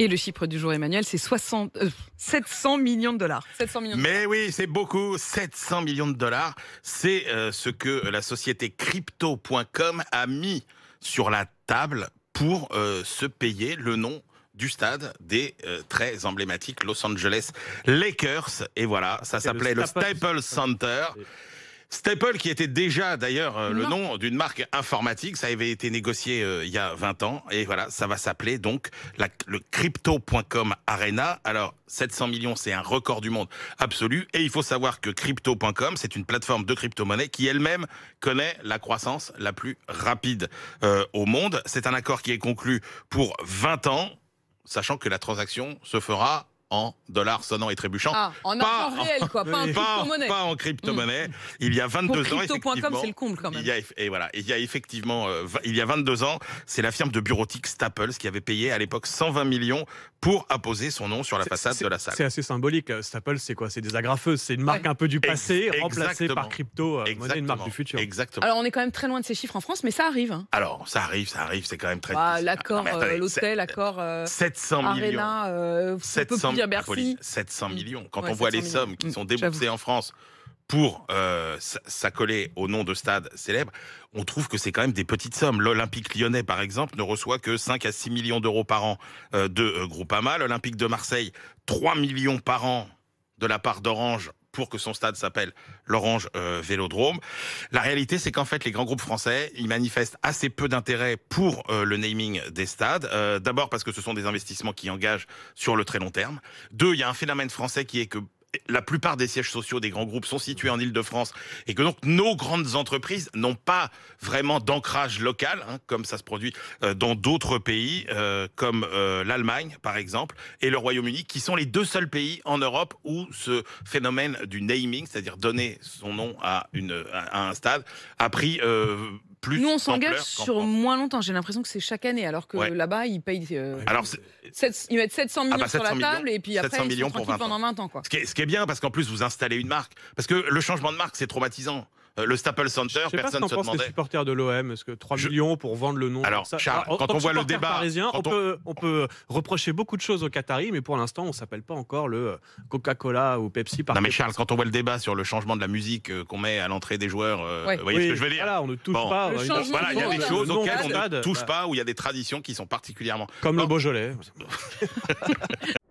Et le chiffre du jour, Emmanuel, c'est 700 euh, millions de dollars. 700 Mais oui, c'est beaucoup. 700 millions de dollars, c'est euh, ce que la société crypto.com a mis sur la table pour euh, se payer le nom du stade des très emblématiques Los Angeles Lakers. Et voilà, ça s'appelait le, Staples Center. Staple, qui était déjà d'ailleurs euh, le nom d'une marque informatique, ça avait été négocié euh, il y a 20 ans, et voilà, ça va s'appeler donc le crypto.com Arena. Alors, 700 millions, c'est un record du monde absolu, et il faut savoir que crypto.com, c'est une plateforme de crypto-monnaie qui elle-même connaît la croissance la plus rapide euh, au monde. C'est un accord qui est conclu pour 20 ans, sachant que la transaction se fera en dollars sonnants et trébuchants. Ah, en argent réel, quoi, pas, en, pas en crypto-monnaie. Hmm. Il y a 22 ans, c'est le comble quand même. et voilà, il y a effectivement, euh, il y a 22 ans, c'est la firme de bureautique Staples qui avait payé à l'époque 120 millions pour apposer son nom sur la façade de la salle. C'est assez symbolique. Euh, Staples, c'est quoi C'est des agrafeuses. C'est une marque un peu du passé remplacée par crypto, euh, monnaie, une marque du futur. Exactement. Alors, on est quand même très loin de ces chiffres en France, mais ça arrive. Hein. Alors, ça arrive, ça arrive. C'est quand même très. Bah, l'accord, l'hôtel, l'accord. 700 millions. 700 700 millions. Quand on voit les sommes qui sont mmh, déboursées en France pour euh, s'accoler au nom de stades célèbres, on trouve que c'est quand même des petites sommes. L'Olympique lyonnais, par exemple, ne reçoit que 5 à 6 millions d'euros par an euh, de euh, Groupama. L'Olympique de Marseille, 3 millions par an de la part d'Orange pour que son stade s'appelle l'Orange euh, Vélodrome. La réalité, c'est qu'en fait, les grands groupes français, ils manifestent assez peu d'intérêt pour euh, le naming des stades. Euh, d'abord parce que ce sont des investissements qui engagent sur le très long terme. Deux, il y a un phénomène français qui est que la plupart des sièges sociaux des grands groupes sont situés en Ile-de-France et que donc nos grandes entreprises n'ont pas vraiment d'ancrage local, hein, comme ça se produit euh, dans d'autres pays, euh, comme euh, l'Allemagne par exemple, et le Royaume-Uni, qui sont les deux seuls pays en Europe où ce phénomène du naming, c'est-à-dire donner son nom à, une, un stade, a pris... Nous, on s'engage sur moins longtemps. J'ai l'impression que c'est chaque année, alors que là-bas, ils payent. Euh, alors, ils mettent 700 ah, millions bah, sur la table et puis après, ils sont pour pendant 20 ans. Quoi. ce, qui est, bien, parce qu'en plus, vous installez une marque. Parce que le changement de marque, c'est traumatisant. Euh, le Staples Center, personne ne se demandait. Les supporters de l'OM, est-ce que 3 millions pour vendre le nom Alors, Charles, quand on voit le débat. Parisien, on... Peut, reprocher beaucoup de choses aux Qataris, mais pour l'instant, on ne s'appelle pas encore le Coca-Cola ou Pepsi. Par non, mais Charles, quand on voit le débat sur le changement de la musique euh, qu'on met à l'entrée des joueurs, euh, vous voyez ce que je veux dire Voilà, on ne touche pas. il y a des choses auxquelles on ne touche pas, où il y a des traditions qui sont particulièrement. Comme le Beaujolais.